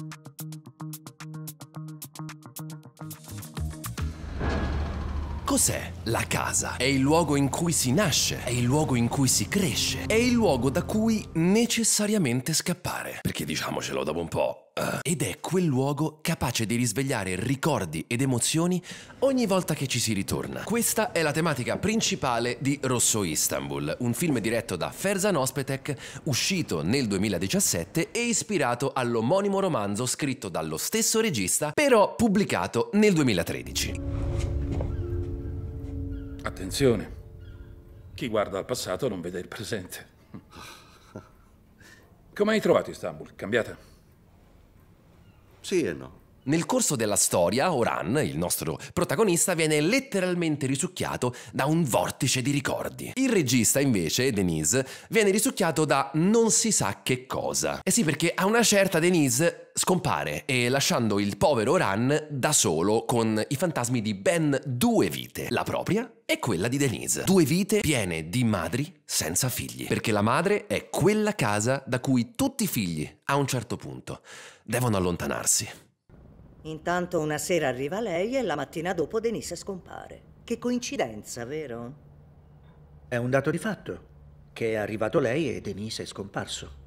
you Cos'è la casa? È il luogo in cui si nasce, è il luogo in cui si cresce, è il luogo da cui necessariamente scappare. Perché diciamocelo dopo un po'. Uh. Ed è quel luogo capace di risvegliare ricordi ed emozioni ogni volta che ci si ritorna. Questa è la tematica principale di Rosso Istanbul, un film diretto da Ferzan Ospetek, uscito nel 2017 e ispirato all'omonimo romanzo scritto dallo stesso regista, però pubblicato nel 2013. Attenzione, chi guarda al passato non vede il presente. Come hai trovato Istanbul? Cambiata? Sì e no. Nel corso della storia, Oran, il nostro protagonista, viene letteralmente risucchiato da un vortice di ricordi. Il regista, invece, Denise, viene risucchiato da non si sa che cosa. Eh sì, perché a una certa Denise scompare e lasciando il povero Oran da solo con i fantasmi di ben due vite, la propria e quella di Denise. Due vite piene di madri senza figli, perché la madre è quella casa da cui tutti i figli, a un certo punto, devono allontanarsi. Intanto una sera arriva lei e la mattina dopo Denise scompare. Che coincidenza, vero? È un dato di fatto, che è arrivato lei e Denise è scomparso.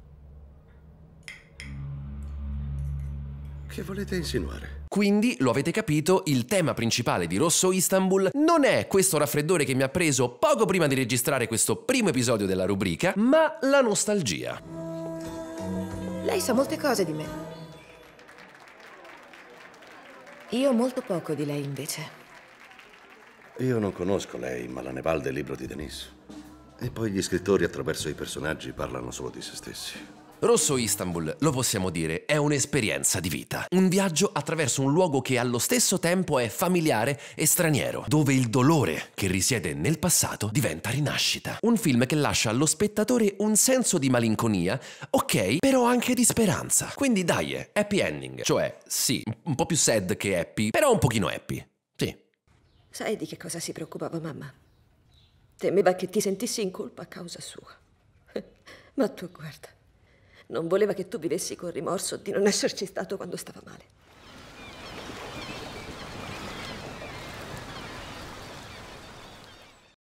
Che volete insinuare? Quindi, lo avete capito, il tema principale di Rosso Istanbul non è questo raffreddore che mi ha preso poco prima di registrare questo primo episodio della rubrica, ma la nostalgia. Lei sa molte cose di me. Io molto poco di lei, invece. Io non conosco lei, ma la ne è il libro di Denis. E poi gli scrittori, attraverso i personaggi, parlano solo di se stessi. Rosso Istanbul, lo possiamo dire, è un'esperienza di vita. Un viaggio attraverso un luogo che allo stesso tempo è familiare e straniero, dove il dolore che risiede nel passato diventa rinascita. Un film che lascia allo spettatore un senso di malinconia, ok, però anche di speranza. Quindi dai, happy ending. Cioè, sì, un po' più sad che happy, però un pochino happy. Sì. Sai di che cosa si preoccupava mamma? Temeva che ti sentissi in colpa a causa sua. Ma tu guarda. Non voleva che tu vivessi col rimorso di non esserci stato quando stava male.